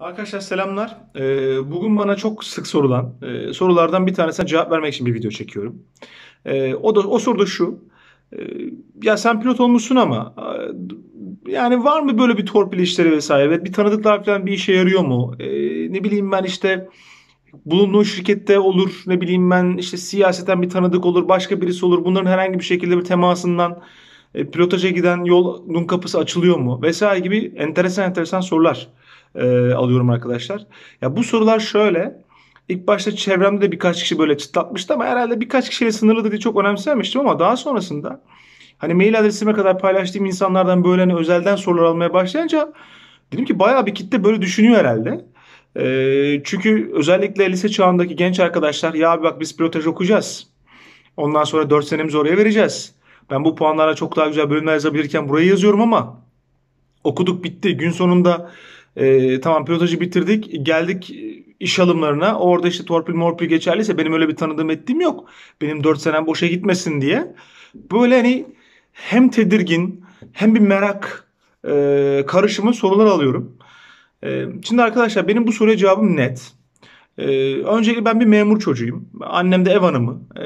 Arkadaşlar selamlar. Ee, bugün bana çok sık sorulan e, sorulardan bir tanesine cevap vermek için bir video çekiyorum. Ee, o da o soru da şu. Ee, ya sen pilot olmuşsun ama yani var mı böyle bir torpil işleri vesaire? Bir tanıdıklar falan bir işe yarıyor mu? Ne bileyim ben işte bulunduğun şirkette olur ne bileyim ben işte siyaseten bir tanıdık olur başka birisi olur bunların herhangi bir şekilde bir temasından e, pilotaja giden yolun kapısı açılıyor mu vesaire gibi enteresan enteresan sorular e, alıyorum arkadaşlar. Ya bu sorular şöyle. İlk başta çevremde de birkaç kişi böyle çıtlatmıştı ama herhalde birkaç kişiyle sınırlı diye çok önemsememiştim ama daha sonrasında hani mail adresime kadar paylaştığım insanlardan böyle hani özelden sorular almaya başlayınca dedim ki bayağı bir kitle böyle düşünüyor herhalde. E, çünkü özellikle lise çağındaki genç arkadaşlar ya abi bak biz pilotaj okuyacağız. Ondan sonra 4 senemizi oraya vereceğiz. Ben bu puanlara çok daha güzel bölümler yazabilirken burayı yazıyorum ama okuduk bitti. Gün sonunda e, tamam pilotajı bitirdik. Geldik iş alımlarına. Orada işte torpil morpil geçerliyse benim öyle bir tanıdığım ettiğim yok. Benim 4 senem boşa gitmesin diye. Böyle hani hem tedirgin hem bir merak e, karışımı sorular alıyorum. E, şimdi arkadaşlar benim bu soruya cevabım net. Ee, öncelikle ben bir memur çocuğuyum. Annem de ev hanımı. Ee,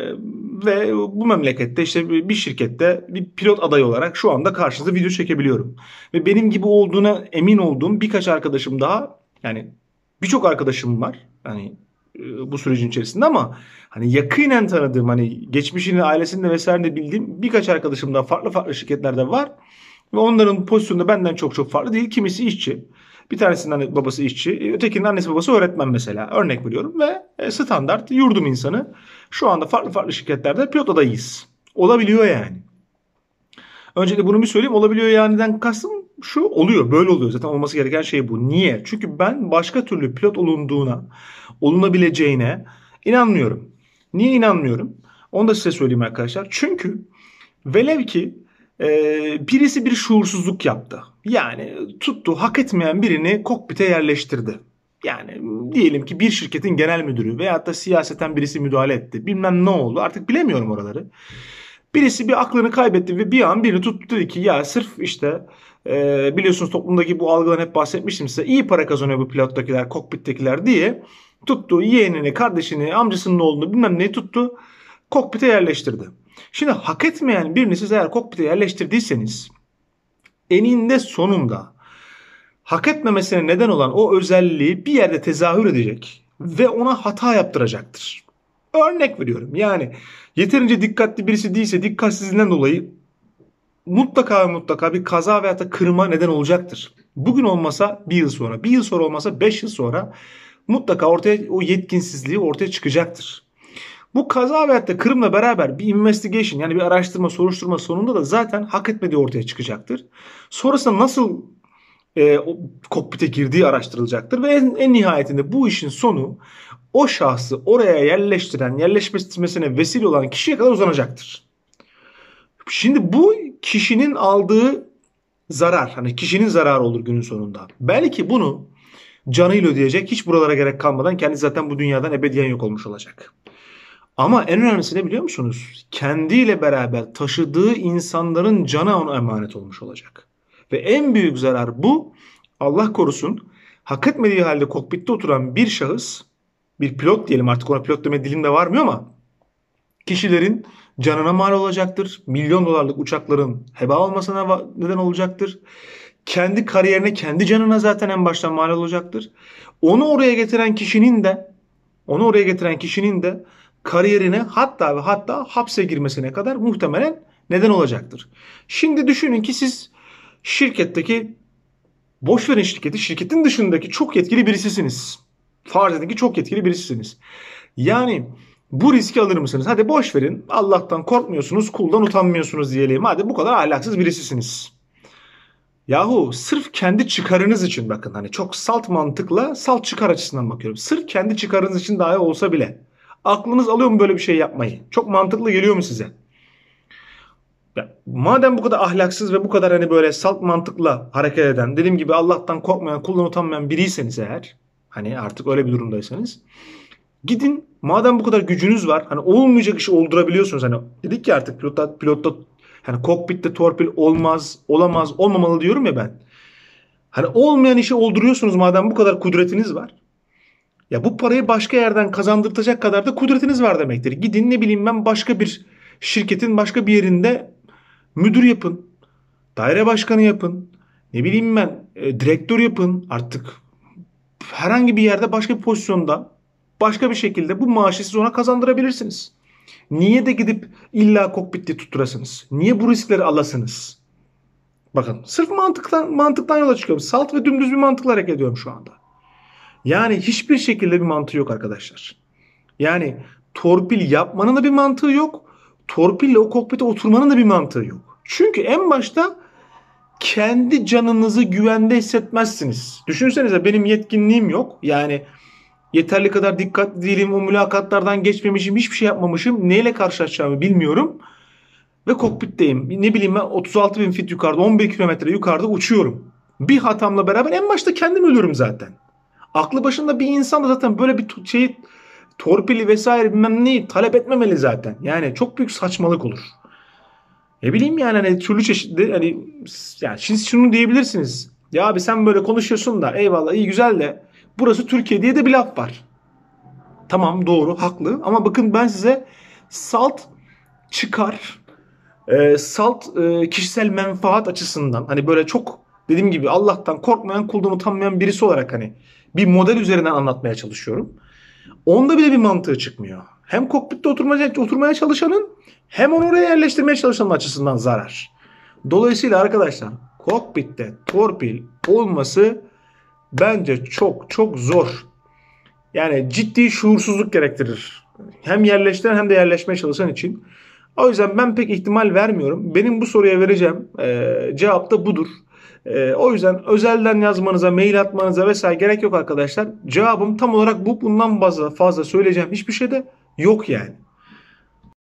ve bu memlekette işte bir şirkette bir pilot adayı olarak şu anda karşınıza video çekebiliyorum. Ve benim gibi olduğuna emin olduğum birkaç arkadaşım daha yani birçok arkadaşım var. Yani e, bu sürecin içerisinde ama hani yakinen tanıdığım hani geçmişini ailesinde vesaire bildiğim birkaç arkadaşım da farklı farklı şirketlerde var. Ve onların pozisyonu benden çok çok farklı değil. Kimisi işçi. Bir tanesinin babası işçi. E, Ötekinin annesi babası öğretmen mesela. Örnek veriyorum ve e, standart yurdum insanı. Şu anda farklı farklı şirketlerde pilot Olabiliyor yani. Öncelikle bunu bir söyleyeyim. Olabiliyor yani'den kastım şu oluyor. Böyle oluyor. Zaten olması gereken şey bu. Niye? Çünkü ben başka türlü pilot olunduğuna, olunabileceğine inanmıyorum. Niye inanmıyorum? Onu da size söyleyeyim arkadaşlar. Çünkü velev ki e, birisi bir şuursuzluk yaptı. Yani tuttu hak etmeyen birini kokpite yerleştirdi. Yani diyelim ki bir şirketin genel müdürü veyahut da siyaseten birisi müdahale etti. Bilmem ne oldu artık bilemiyorum oraları. Birisi bir aklını kaybetti ve bir an birini tuttu dedi ki ya sırf işte e, biliyorsunuz toplumdaki bu algıdan hep bahsetmiştim size. iyi para kazanıyor bu pilottakiler, kokpittekiler diye tuttu yeğenini, kardeşini, amcasının oğlunu bilmem neyi tuttu kokpite yerleştirdi. Şimdi hak etmeyen birini siz eğer kokpite yerleştirdiyseniz eninde sonunda hak etmemesine neden olan o özelliği bir yerde tezahür edecek ve ona hata yaptıracaktır. Örnek veriyorum yani yeterince dikkatli birisi değilse dikkatsizliğinden dolayı mutlaka mutlaka bir kaza veya da kırma neden olacaktır. Bugün olmasa bir yıl sonra, bir yıl sonra olmasa beş yıl sonra mutlaka ortaya o yetkinsizliği ortaya çıkacaktır. Bu kaza veya da kırımla beraber bir investigation yani bir araştırma soruşturma sonunda da zaten hak etmediği ortaya çıkacaktır. Sonrasında nasıl e, o kokpite girdiği araştırılacaktır ve en, en nihayetinde bu işin sonu o şahsı oraya yerleştiren, yerleşmesine vesile olan kişiye kadar uzanacaktır. Şimdi bu kişinin aldığı zarar, hani kişinin zararı olur günün sonunda. Belki bunu canıyla ödeyecek, hiç buralara gerek kalmadan kendi zaten bu dünyadan ebediyen yok olmuş olacak. Ama en önemlisi ne biliyor musunuz? Kendiyle beraber taşıdığı insanların canı ona emanet olmuş olacak. Ve en büyük zarar bu. Allah korusun hak etmediği halde kokpitte oturan bir şahıs, bir pilot diyelim artık ona pilot deme dilimde varmıyor ama kişilerin canına mal olacaktır. Milyon dolarlık uçakların heba olmasına neden olacaktır. Kendi kariyerine, kendi canına zaten en baştan mal olacaktır. Onu oraya getiren kişinin de onu oraya getiren kişinin de kariyerine hatta ve hatta hapse girmesine kadar muhtemelen neden olacaktır. Şimdi düşünün ki siz şirketteki boş verin şirketi şirketin dışındaki çok yetkili birisisiniz. Farz edin ki çok yetkili birisisiniz. Yani bu riski alır mısınız? Hadi boş verin. Allah'tan korkmuyorsunuz, kuldan utanmıyorsunuz diyelim. Hadi bu kadar ahlaksız birisisiniz. Yahu sırf kendi çıkarınız için bakın hani çok salt mantıkla salt çıkar açısından bakıyorum. Sırf kendi çıkarınız için dahi olsa bile aklınız alıyor mu böyle bir şey yapmayı? Çok mantıklı geliyor mu size? madem bu kadar ahlaksız ve bu kadar hani böyle salt mantıkla hareket eden, dediğim gibi Allah'tan korkmayan, kuldan utanmayan biriyseniz eğer, hani artık öyle bir durumdaysanız, gidin madem bu kadar gücünüz var, hani olmayacak işi oldurabiliyorsunuz. Hani dedik ki artık pilotta, pilotta hani kokpitte torpil olmaz, olamaz, olmamalı diyorum ya ben. Hani olmayan işi olduruyorsunuz madem bu kadar kudretiniz var. Ya bu parayı başka yerden kazandırtacak kadar da kudretiniz var demektir. Gidin ne bileyim ben başka bir şirketin başka bir yerinde Müdür yapın. Daire başkanı yapın. Ne bileyim ben e, direktör yapın artık. Herhangi bir yerde başka bir pozisyonda başka bir şekilde bu maaşı siz ona kazandırabilirsiniz. Niye de gidip illa kokpitte tutturasınız? Niye bu riskleri alasınız? Bakın sırf mantıktan, mantıktan yola çıkıyorum. Salt ve dümdüz bir mantıkla hareket ediyorum şu anda. Yani hiçbir şekilde bir mantığı yok arkadaşlar. Yani torpil yapmanın da bir mantığı yok torpille o kokpite oturmanın da bir mantığı yok. Çünkü en başta kendi canınızı güvende hissetmezsiniz. Düşünsenize benim yetkinliğim yok. Yani yeterli kadar dikkatli değilim. O mülakatlardan geçmemişim. Hiçbir şey yapmamışım. Neyle karşılaşacağımı bilmiyorum. Ve kokpitteyim. Ne bileyim ben 36 bin fit yukarıda 11 kilometre yukarıda uçuyorum. Bir hatamla beraber en başta kendim ölürüm zaten. Aklı başında bir insan da zaten böyle bir şeyi torpili vesaire bilmem neyi talep etmemeli zaten. Yani çok büyük saçmalık olur. Ne bileyim yani hani türlü çeşitli hani yani siz şunu diyebilirsiniz. Ya abi sen böyle konuşuyorsun da eyvallah iyi güzel de burası Türkiye diye de bir laf var. Tamam doğru haklı ama bakın ben size salt çıkar e, salt e, kişisel menfaat açısından hani böyle çok dediğim gibi Allah'tan korkmayan kuldan utanmayan birisi olarak hani bir model üzerinden anlatmaya çalışıyorum. Onda bile bir mantığı çıkmıyor. Hem kokpitte oturmaya, oturmaya çalışanın hem onu oraya yerleştirmeye çalışanın açısından zarar. Dolayısıyla arkadaşlar kokpitte torpil olması bence çok çok zor. Yani ciddi şuursuzluk gerektirir. Hem yerleştiren hem de yerleşmeye çalışan için. O yüzden ben pek ihtimal vermiyorum. Benim bu soruya vereceğim e, cevap da budur. E, o yüzden özelden yazmanıza, mail atmanıza vesaire gerek yok arkadaşlar. Cevabım tam olarak bu. Bundan fazla, fazla söyleyeceğim hiçbir şey de yok yani.